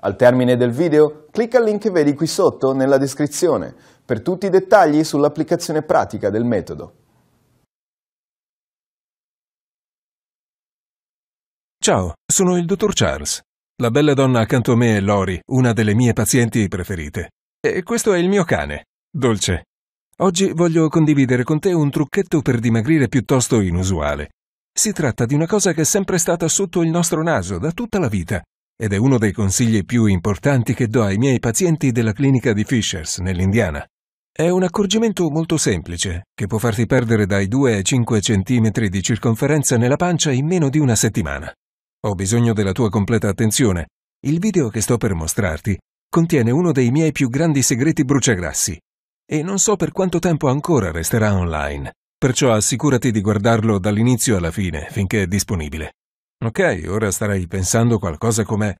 Al termine del video, clicca al link che vedi qui sotto nella descrizione per tutti i dettagli sull'applicazione pratica del metodo. Ciao, sono il dottor Charles. La bella donna accanto a me è Lori, una delle mie pazienti preferite. E questo è il mio cane, Dolce. Oggi voglio condividere con te un trucchetto per dimagrire piuttosto inusuale. Si tratta di una cosa che è sempre stata sotto il nostro naso da tutta la vita, ed è uno dei consigli più importanti che do ai miei pazienti della clinica di Fishers, nell'Indiana. È un accorgimento molto semplice, che può farti perdere dai 2 ai 5 cm di circonferenza nella pancia in meno di una settimana. Ho bisogno della tua completa attenzione. Il video che sto per mostrarti contiene uno dei miei più grandi segreti bruciagrassi, e non so per quanto tempo ancora resterà online, perciò assicurati di guardarlo dall'inizio alla fine, finché è disponibile. Ok, ora starai pensando qualcosa com'è.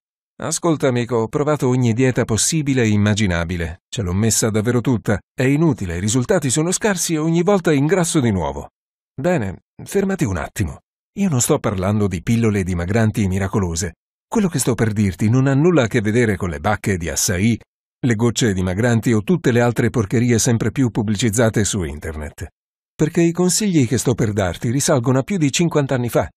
Ascolta amico, ho provato ogni dieta possibile e immaginabile. Ce l'ho messa davvero tutta. È inutile, i risultati sono scarsi e ogni volta ingrasso di nuovo. Bene, fermati un attimo. Io non sto parlando di pillole dimagranti miracolose. Quello che sto per dirti non ha nulla a che vedere con le bacche di assai, le gocce dimagranti o tutte le altre porcherie sempre più pubblicizzate su internet. Perché i consigli che sto per darti risalgono a più di 50 anni fa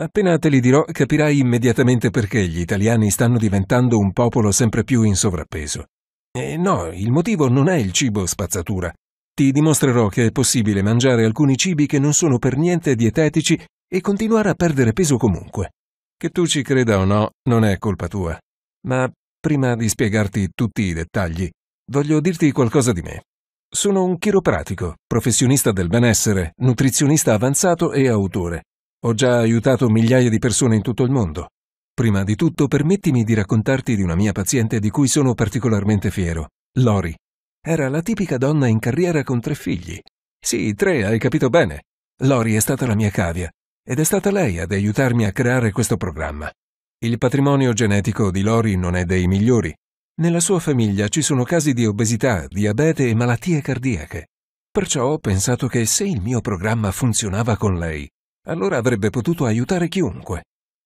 Appena te li dirò capirai immediatamente perché gli italiani stanno diventando un popolo sempre più in sovrappeso. E no, il motivo non è il cibo spazzatura. Ti dimostrerò che è possibile mangiare alcuni cibi che non sono per niente dietetici e continuare a perdere peso comunque. Che tu ci creda o no, non è colpa tua. Ma prima di spiegarti tutti i dettagli, voglio dirti qualcosa di me. Sono un chiropratico, professionista del benessere, nutrizionista avanzato e autore. Ho già aiutato migliaia di persone in tutto il mondo. Prima di tutto permettimi di raccontarti di una mia paziente di cui sono particolarmente fiero, Lori. Era la tipica donna in carriera con tre figli. Sì, tre, hai capito bene. Lori è stata la mia cavia ed è stata lei ad aiutarmi a creare questo programma. Il patrimonio genetico di Lori non è dei migliori. Nella sua famiglia ci sono casi di obesità, diabete e malattie cardiache. Perciò ho pensato che se il mio programma funzionava con lei, allora avrebbe potuto aiutare chiunque.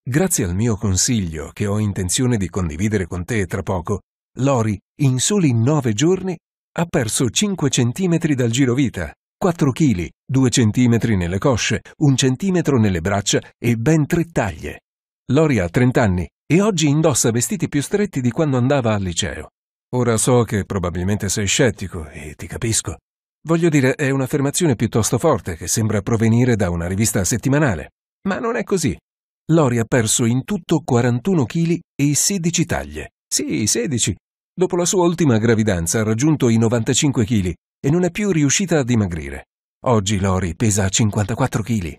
Grazie al mio consiglio, che ho intenzione di condividere con te tra poco, Lori, in soli nove giorni, ha perso 5 centimetri dal girovita, 4 kg, 2 centimetri nelle cosce, 1 centimetro nelle braccia e ben 3 taglie. Lori ha 30 anni e oggi indossa vestiti più stretti di quando andava al liceo. Ora so che probabilmente sei scettico e ti capisco, Voglio dire, è un'affermazione piuttosto forte che sembra provenire da una rivista settimanale. Ma non è così. Lori ha perso in tutto 41 kg e 16 taglie. Sì, 16. Dopo la sua ultima gravidanza ha raggiunto i 95 kg e non è più riuscita a dimagrire. Oggi Lori pesa 54 kg.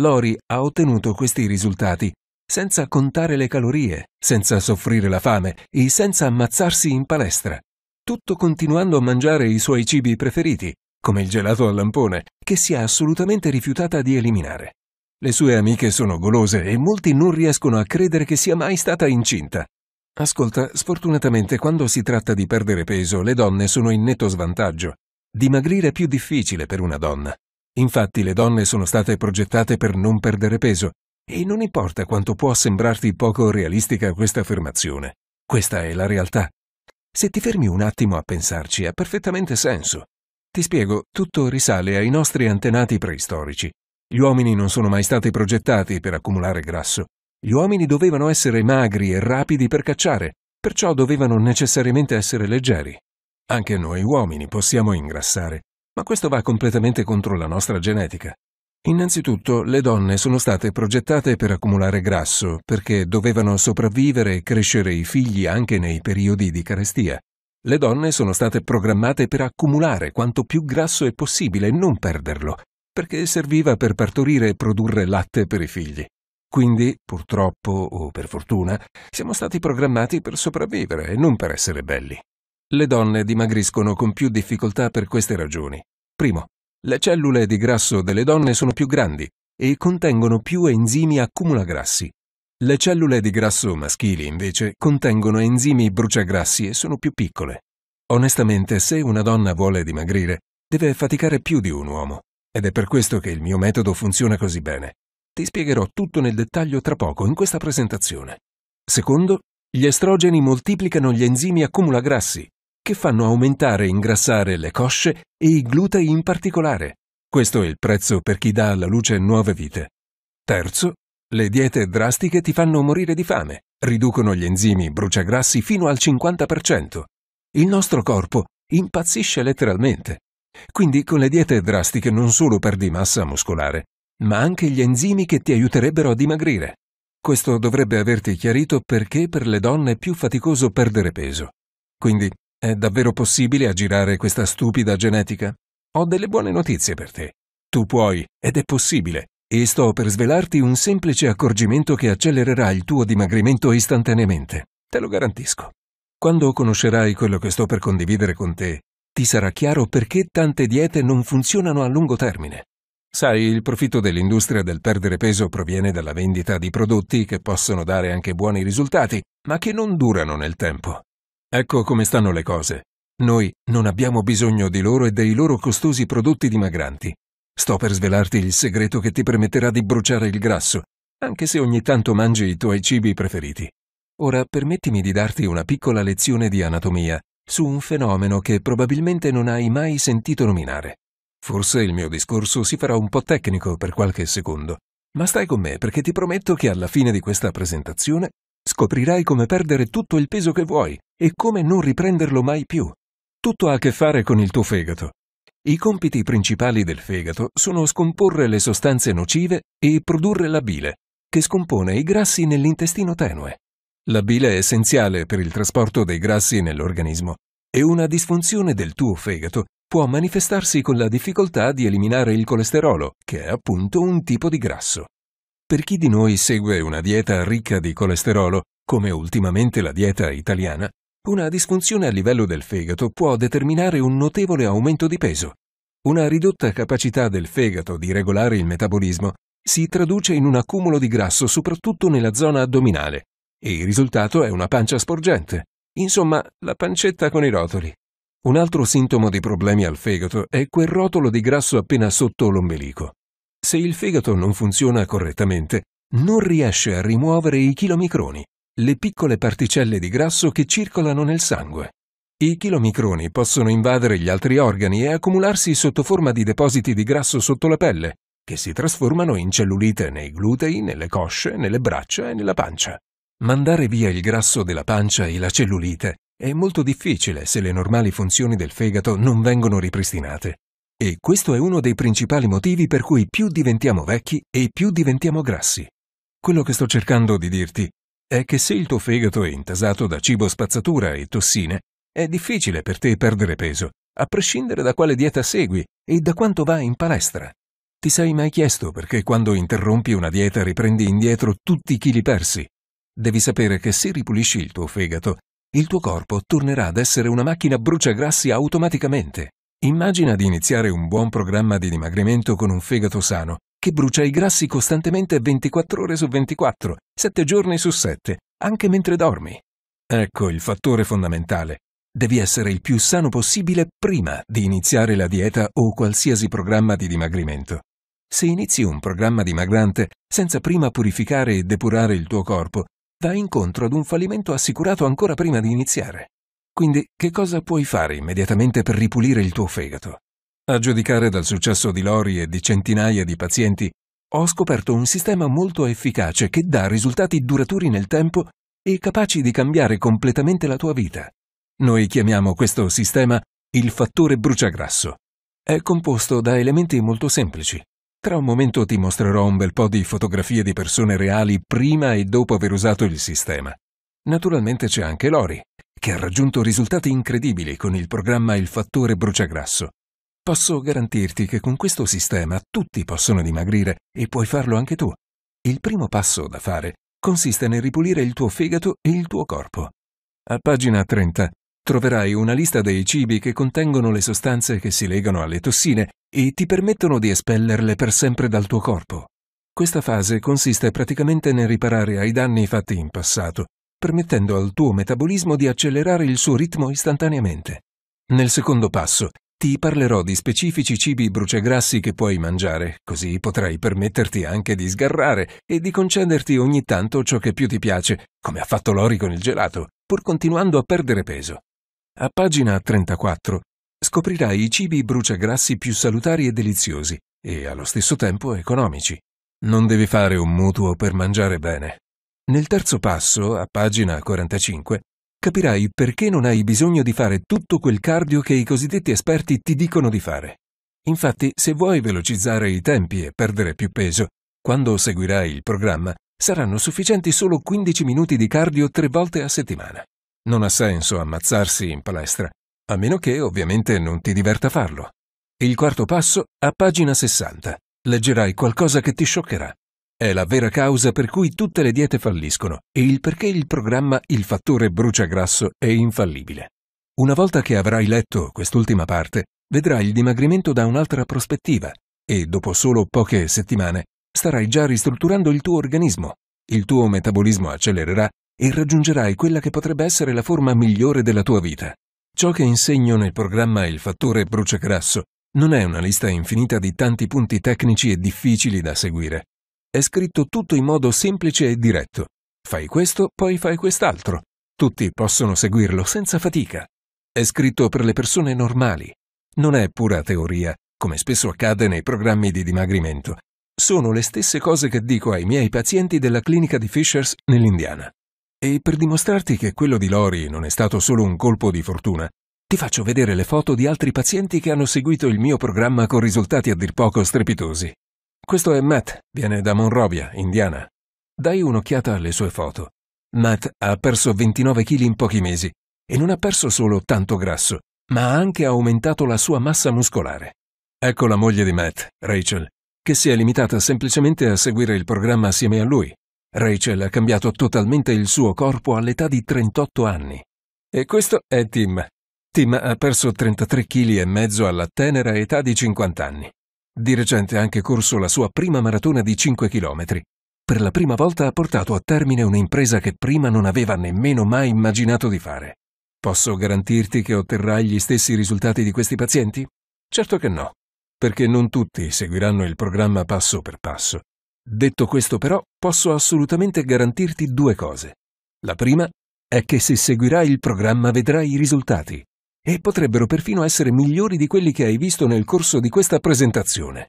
Lori ha ottenuto questi risultati senza contare le calorie, senza soffrire la fame e senza ammazzarsi in palestra. Tutto continuando a mangiare i suoi cibi preferiti, come il gelato al lampone, che si è assolutamente rifiutata di eliminare. Le sue amiche sono golose e molti non riescono a credere che sia mai stata incinta. Ascolta, sfortunatamente quando si tratta di perdere peso le donne sono in netto svantaggio. Dimagrire è più difficile per una donna. Infatti le donne sono state progettate per non perdere peso e non importa quanto può sembrarti poco realistica questa affermazione. Questa è la realtà. Se ti fermi un attimo a pensarci ha perfettamente senso. Ti spiego, tutto risale ai nostri antenati preistorici. Gli uomini non sono mai stati progettati per accumulare grasso. Gli uomini dovevano essere magri e rapidi per cacciare, perciò dovevano necessariamente essere leggeri. Anche noi uomini possiamo ingrassare, ma questo va completamente contro la nostra genetica. Innanzitutto, le donne sono state progettate per accumulare grasso perché dovevano sopravvivere e crescere i figli anche nei periodi di carestia. Le donne sono state programmate per accumulare quanto più grasso è possibile e non perderlo, perché serviva per partorire e produrre latte per i figli. Quindi, purtroppo o per fortuna, siamo stati programmati per sopravvivere e non per essere belli. Le donne dimagriscono con più difficoltà per queste ragioni. Primo, le cellule di grasso delle donne sono più grandi e contengono più enzimi accumulagrassi, le cellule di grasso maschili, invece, contengono enzimi bruciagrassi e sono più piccole. Onestamente, se una donna vuole dimagrire, deve faticare più di un uomo. Ed è per questo che il mio metodo funziona così bene. Ti spiegherò tutto nel dettaglio tra poco in questa presentazione. Secondo, gli estrogeni moltiplicano gli enzimi accumulagrassi, che fanno aumentare e ingrassare le cosce e i glutei in particolare. Questo è il prezzo per chi dà alla luce nuove vite. Terzo, le diete drastiche ti fanno morire di fame, riducono gli enzimi bruciagrassi fino al 50%. Il nostro corpo impazzisce letteralmente. Quindi con le diete drastiche non solo perdi massa muscolare, ma anche gli enzimi che ti aiuterebbero a dimagrire. Questo dovrebbe averti chiarito perché per le donne è più faticoso perdere peso. Quindi è davvero possibile aggirare questa stupida genetica? Ho delle buone notizie per te. Tu puoi, ed è possibile, e sto per svelarti un semplice accorgimento che accelererà il tuo dimagrimento istantaneamente, te lo garantisco. Quando conoscerai quello che sto per condividere con te, ti sarà chiaro perché tante diete non funzionano a lungo termine. Sai, il profitto dell'industria del perdere peso proviene dalla vendita di prodotti che possono dare anche buoni risultati, ma che non durano nel tempo. Ecco come stanno le cose. Noi non abbiamo bisogno di loro e dei loro costosi prodotti dimagranti. Sto per svelarti il segreto che ti permetterà di bruciare il grasso, anche se ogni tanto mangi i tuoi cibi preferiti. Ora permettimi di darti una piccola lezione di anatomia su un fenomeno che probabilmente non hai mai sentito nominare. Forse il mio discorso si farà un po' tecnico per qualche secondo, ma stai con me perché ti prometto che alla fine di questa presentazione scoprirai come perdere tutto il peso che vuoi e come non riprenderlo mai più. Tutto ha a che fare con il tuo fegato, i compiti principali del fegato sono scomporre le sostanze nocive e produrre la bile, che scompone i grassi nell'intestino tenue. La bile è essenziale per il trasporto dei grassi nell'organismo e una disfunzione del tuo fegato può manifestarsi con la difficoltà di eliminare il colesterolo, che è appunto un tipo di grasso. Per chi di noi segue una dieta ricca di colesterolo, come ultimamente la dieta italiana, una disfunzione a livello del fegato può determinare un notevole aumento di peso. Una ridotta capacità del fegato di regolare il metabolismo si traduce in un accumulo di grasso soprattutto nella zona addominale e il risultato è una pancia sporgente, insomma la pancetta con i rotoli. Un altro sintomo di problemi al fegato è quel rotolo di grasso appena sotto l'ombelico. Se il fegato non funziona correttamente, non riesce a rimuovere i chilomicroni, le piccole particelle di grasso che circolano nel sangue. I chilomicroni possono invadere gli altri organi e accumularsi sotto forma di depositi di grasso sotto la pelle, che si trasformano in cellulite nei glutei, nelle cosce, nelle braccia e nella pancia. Mandare via il grasso della pancia e la cellulite è molto difficile se le normali funzioni del fegato non vengono ripristinate. E questo è uno dei principali motivi per cui più diventiamo vecchi e più diventiamo grassi. Quello che sto cercando di dirti è che se il tuo fegato è intasato da cibo spazzatura e tossine, è difficile per te perdere peso, a prescindere da quale dieta segui e da quanto vai in palestra. Ti sei mai chiesto perché quando interrompi una dieta riprendi indietro tutti i chili persi? Devi sapere che se ripulisci il tuo fegato, il tuo corpo tornerà ad essere una macchina bruciagrassi automaticamente. Immagina di iniziare un buon programma di dimagrimento con un fegato sano che brucia i grassi costantemente 24 ore su 24, 7 giorni su 7, anche mentre dormi. Ecco il fattore fondamentale. Devi essere il più sano possibile prima di iniziare la dieta o qualsiasi programma di dimagrimento. Se inizi un programma dimagrante senza prima purificare e depurare il tuo corpo, vai incontro ad un fallimento assicurato ancora prima di iniziare. Quindi, che cosa puoi fare immediatamente per ripulire il tuo fegato? A giudicare dal successo di Lori e di centinaia di pazienti, ho scoperto un sistema molto efficace che dà risultati duraturi nel tempo e capaci di cambiare completamente la tua vita. Noi chiamiamo questo sistema il fattore bruciagrasso. È composto da elementi molto semplici. Tra un momento ti mostrerò un bel po' di fotografie di persone reali prima e dopo aver usato il sistema. Naturalmente c'è anche Lori, che ha raggiunto risultati incredibili con il programma Il fattore bruciagrasso. Posso garantirti che con questo sistema tutti possono dimagrire e puoi farlo anche tu. Il primo passo da fare consiste nel ripulire il tuo fegato e il tuo corpo. A pagina 30 troverai una lista dei cibi che contengono le sostanze che si legano alle tossine e ti permettono di espellerle per sempre dal tuo corpo. Questa fase consiste praticamente nel riparare ai danni fatti in passato, permettendo al tuo metabolismo di accelerare il suo ritmo istantaneamente. Nel secondo passo ti parlerò di specifici cibi bruciagrassi che puoi mangiare, così potrai permetterti anche di sgarrare e di concederti ogni tanto ciò che più ti piace, come ha fatto Lori con il gelato, pur continuando a perdere peso. A pagina 34 scoprirai i cibi bruciagrassi più salutari e deliziosi, e allo stesso tempo economici. Non devi fare un mutuo per mangiare bene. Nel terzo passo, a pagina 45, capirai perché non hai bisogno di fare tutto quel cardio che i cosiddetti esperti ti dicono di fare. Infatti, se vuoi velocizzare i tempi e perdere più peso, quando seguirai il programma, saranno sufficienti solo 15 minuti di cardio tre volte a settimana. Non ha senso ammazzarsi in palestra, a meno che ovviamente non ti diverta farlo. Il quarto passo, a pagina 60, leggerai qualcosa che ti scioccherà. È la vera causa per cui tutte le diete falliscono e il perché il programma Il fattore brucia grasso è infallibile. Una volta che avrai letto quest'ultima parte, vedrai il dimagrimento da un'altra prospettiva e dopo solo poche settimane starai già ristrutturando il tuo organismo, il tuo metabolismo accelererà e raggiungerai quella che potrebbe essere la forma migliore della tua vita. Ciò che insegno nel programma Il fattore brucia grasso non è una lista infinita di tanti punti tecnici e difficili da seguire, è scritto tutto in modo semplice e diretto. Fai questo, poi fai quest'altro. Tutti possono seguirlo senza fatica. È scritto per le persone normali. Non è pura teoria, come spesso accade nei programmi di dimagrimento. Sono le stesse cose che dico ai miei pazienti della clinica di Fishers nell'Indiana. E per dimostrarti che quello di Lori non è stato solo un colpo di fortuna, ti faccio vedere le foto di altri pazienti che hanno seguito il mio programma con risultati a dir poco strepitosi. Questo è Matt, viene da Monrovia, Indiana. Dai un'occhiata alle sue foto. Matt ha perso 29 kg in pochi mesi e non ha perso solo tanto grasso, ma ha anche aumentato la sua massa muscolare. Ecco la moglie di Matt, Rachel, che si è limitata semplicemente a seguire il programma assieme a lui. Rachel ha cambiato totalmente il suo corpo all'età di 38 anni. E questo è Tim. Tim ha perso 33 kg e mezzo alla tenera età di 50 anni. Di recente ha anche corso la sua prima maratona di 5 km. Per la prima volta ha portato a termine un'impresa che prima non aveva nemmeno mai immaginato di fare. Posso garantirti che otterrai gli stessi risultati di questi pazienti? Certo che no, perché non tutti seguiranno il programma passo per passo. Detto questo però, posso assolutamente garantirti due cose. La prima è che se seguirai il programma vedrai i risultati e potrebbero perfino essere migliori di quelli che hai visto nel corso di questa presentazione.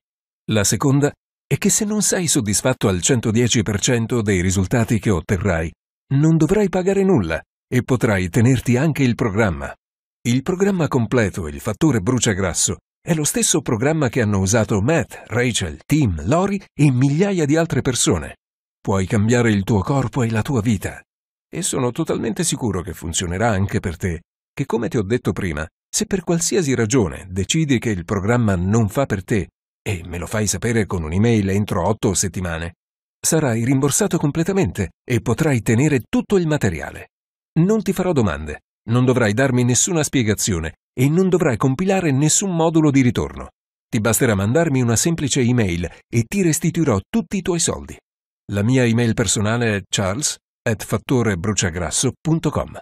La seconda è che se non sei soddisfatto al 110% dei risultati che otterrai, non dovrai pagare nulla e potrai tenerti anche il programma. Il programma completo, il fattore bruciagrasso, è lo stesso programma che hanno usato Matt, Rachel, Tim, Lori e migliaia di altre persone. Puoi cambiare il tuo corpo e la tua vita. E sono totalmente sicuro che funzionerà anche per te che come ti ho detto prima, se per qualsiasi ragione decidi che il programma non fa per te e me lo fai sapere con un'email entro 8 settimane, sarai rimborsato completamente e potrai tenere tutto il materiale. Non ti farò domande, non dovrai darmi nessuna spiegazione e non dovrai compilare nessun modulo di ritorno. Ti basterà mandarmi una semplice email e ti restituirò tutti i tuoi soldi. La mia email personale è charles@fattorebruciagrasso.com.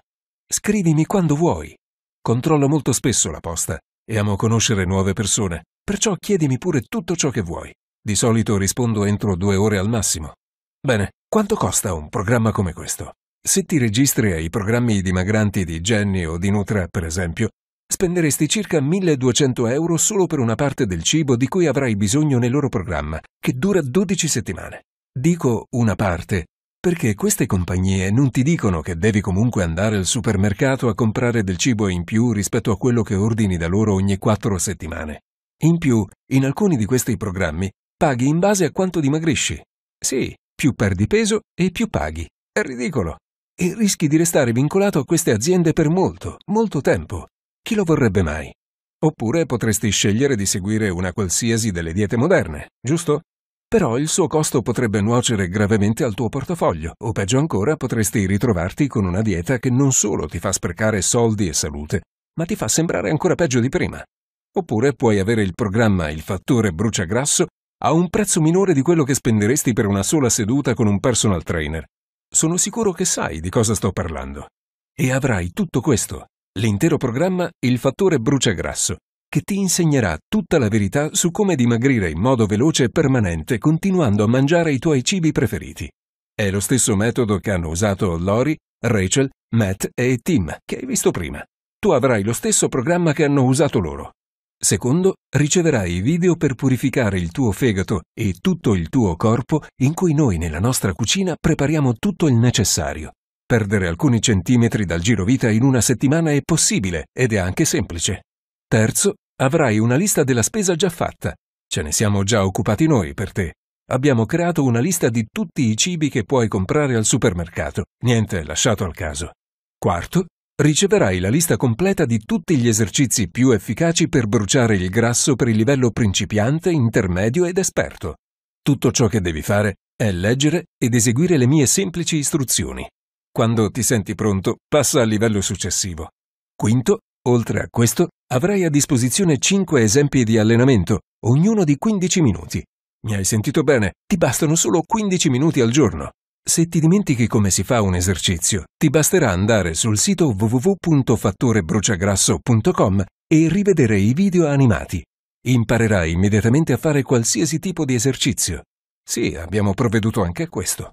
Scrivimi quando vuoi. Controllo molto spesso la posta e amo conoscere nuove persone, perciò chiedimi pure tutto ciò che vuoi. Di solito rispondo entro due ore al massimo. Bene, quanto costa un programma come questo? Se ti registri ai programmi dimagranti di Jenny o di Nutra, per esempio, spenderesti circa 1200 euro solo per una parte del cibo di cui avrai bisogno nel loro programma, che dura 12 settimane. Dico una parte perché queste compagnie non ti dicono che devi comunque andare al supermercato a comprare del cibo in più rispetto a quello che ordini da loro ogni quattro settimane. In più, in alcuni di questi programmi paghi in base a quanto dimagrisci. Sì, più perdi peso e più paghi. È ridicolo. E rischi di restare vincolato a queste aziende per molto, molto tempo. Chi lo vorrebbe mai? Oppure potresti scegliere di seguire una qualsiasi delle diete moderne, giusto? però il suo costo potrebbe nuocere gravemente al tuo portafoglio o peggio ancora potresti ritrovarti con una dieta che non solo ti fa sprecare soldi e salute, ma ti fa sembrare ancora peggio di prima. Oppure puoi avere il programma Il fattore brucia grasso a un prezzo minore di quello che spenderesti per una sola seduta con un personal trainer. Sono sicuro che sai di cosa sto parlando. E avrai tutto questo, l'intero programma Il fattore brucia grasso che ti insegnerà tutta la verità su come dimagrire in modo veloce e permanente continuando a mangiare i tuoi cibi preferiti. È lo stesso metodo che hanno usato Lori, Rachel, Matt e Tim, che hai visto prima. Tu avrai lo stesso programma che hanno usato loro. Secondo, riceverai i video per purificare il tuo fegato e tutto il tuo corpo in cui noi nella nostra cucina prepariamo tutto il necessario. Perdere alcuni centimetri dal girovita in una settimana è possibile ed è anche semplice. Terzo, avrai una lista della spesa già fatta. Ce ne siamo già occupati noi per te. Abbiamo creato una lista di tutti i cibi che puoi comprare al supermercato. Niente lasciato al caso. Quarto, riceverai la lista completa di tutti gli esercizi più efficaci per bruciare il grasso per il livello principiante, intermedio ed esperto. Tutto ciò che devi fare è leggere ed eseguire le mie semplici istruzioni. Quando ti senti pronto, passa al livello successivo. Quinto, oltre a questo, Avrai a disposizione 5 esempi di allenamento, ognuno di 15 minuti. Mi hai sentito bene? Ti bastano solo 15 minuti al giorno. Se ti dimentichi come si fa un esercizio, ti basterà andare sul sito www.fattorebruciagrasso.com e rivedere i video animati. Imparerai immediatamente a fare qualsiasi tipo di esercizio. Sì, abbiamo provveduto anche a questo.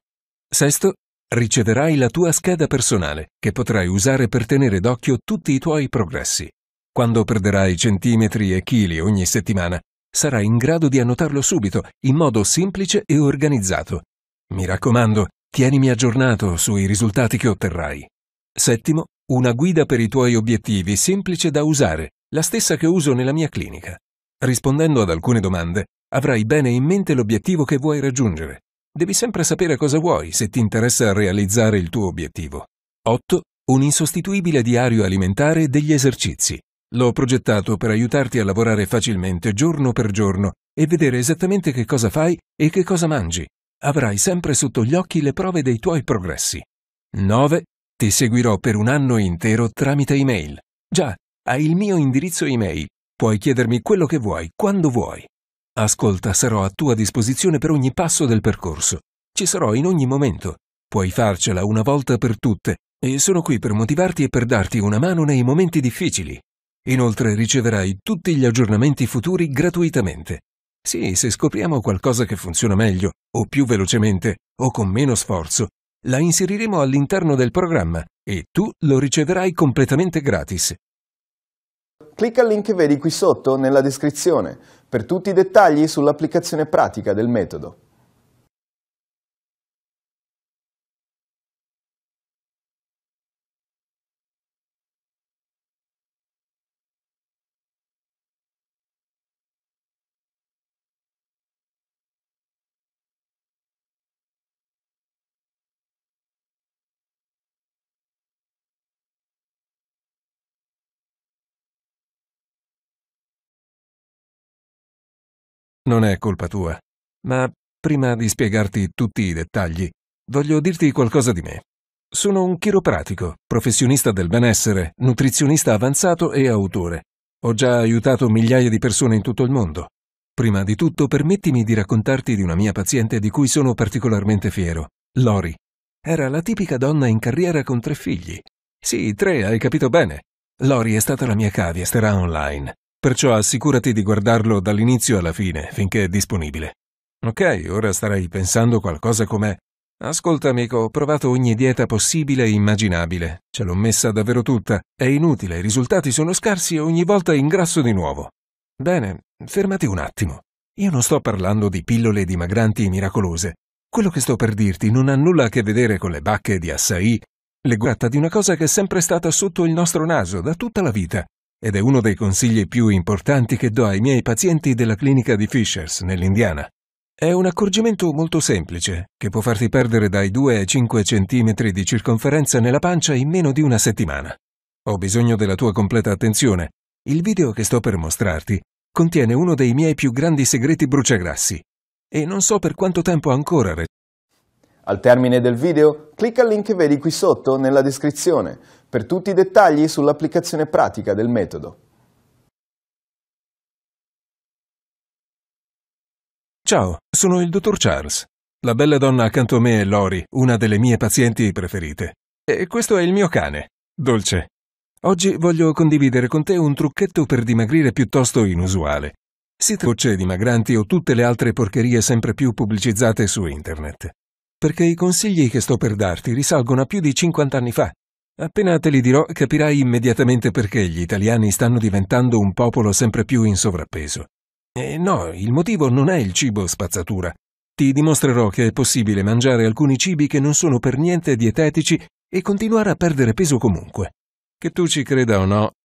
Sesto, riceverai la tua scheda personale che potrai usare per tenere d'occhio tutti i tuoi progressi. Quando perderai centimetri e chili ogni settimana, sarai in grado di annotarlo subito, in modo semplice e organizzato. Mi raccomando, tienimi aggiornato sui risultati che otterrai. Settimo, una guida per i tuoi obiettivi semplice da usare, la stessa che uso nella mia clinica. Rispondendo ad alcune domande, avrai bene in mente l'obiettivo che vuoi raggiungere. Devi sempre sapere cosa vuoi se ti interessa realizzare il tuo obiettivo. 8. Un insostituibile diario alimentare degli esercizi. L'ho progettato per aiutarti a lavorare facilmente giorno per giorno e vedere esattamente che cosa fai e che cosa mangi. Avrai sempre sotto gli occhi le prove dei tuoi progressi. 9. Ti seguirò per un anno intero tramite email. Già, hai il mio indirizzo email. Puoi chiedermi quello che vuoi, quando vuoi. Ascolta, sarò a tua disposizione per ogni passo del percorso. Ci sarò in ogni momento. Puoi farcela una volta per tutte e sono qui per motivarti e per darti una mano nei momenti difficili. Inoltre riceverai tutti gli aggiornamenti futuri gratuitamente. Sì, se scopriamo qualcosa che funziona meglio, o più velocemente, o con meno sforzo, la inseriremo all'interno del programma e tu lo riceverai completamente gratis. Clicca al link che vedi qui sotto nella descrizione per tutti i dettagli sull'applicazione pratica del metodo. non è colpa tua. Ma prima di spiegarti tutti i dettagli, voglio dirti qualcosa di me. Sono un chiropratico, professionista del benessere, nutrizionista avanzato e autore. Ho già aiutato migliaia di persone in tutto il mondo. Prima di tutto permettimi di raccontarti di una mia paziente di cui sono particolarmente fiero, Lori. Era la tipica donna in carriera con tre figli. Sì, tre, hai capito bene. Lori è stata la mia cavia, starà online. Perciò assicurati di guardarlo dall'inizio alla fine, finché è disponibile. Ok, ora starai pensando qualcosa com'è. Ascolta, amico, ho provato ogni dieta possibile e immaginabile. Ce l'ho messa davvero tutta. È inutile, i risultati sono scarsi e ogni volta ingrasso di nuovo. Bene, fermati un attimo. Io non sto parlando di pillole dimagranti miracolose. Quello che sto per dirti non ha nulla a che vedere con le bacche di assai. Le guatta di una cosa che è sempre stata sotto il nostro naso da tutta la vita ed è uno dei consigli più importanti che do ai miei pazienti della clinica di Fishers, nell'Indiana. È un accorgimento molto semplice, che può farti perdere dai 2 ai 5 cm di circonferenza nella pancia in meno di una settimana. Ho bisogno della tua completa attenzione. Il video che sto per mostrarti contiene uno dei miei più grandi segreti bruciagrassi. E non so per quanto tempo ancora. Al termine del video, clicca al link che vedi qui sotto nella descrizione per tutti i dettagli sull'applicazione pratica del metodo. Ciao, sono il dottor Charles. La bella donna accanto a me è Lori, una delle mie pazienti preferite. E questo è il mio cane, Dolce. Oggi voglio condividere con te un trucchetto per dimagrire piuttosto inusuale. Si trocce dimagranti o tutte le altre porcherie sempre più pubblicizzate su internet. Perché i consigli che sto per darti risalgono a più di 50 anni fa Appena te li dirò capirai immediatamente perché gli italiani stanno diventando un popolo sempre più in sovrappeso. E no, il motivo non è il cibo spazzatura. Ti dimostrerò che è possibile mangiare alcuni cibi che non sono per niente dietetici e continuare a perdere peso comunque. Che tu ci creda o no,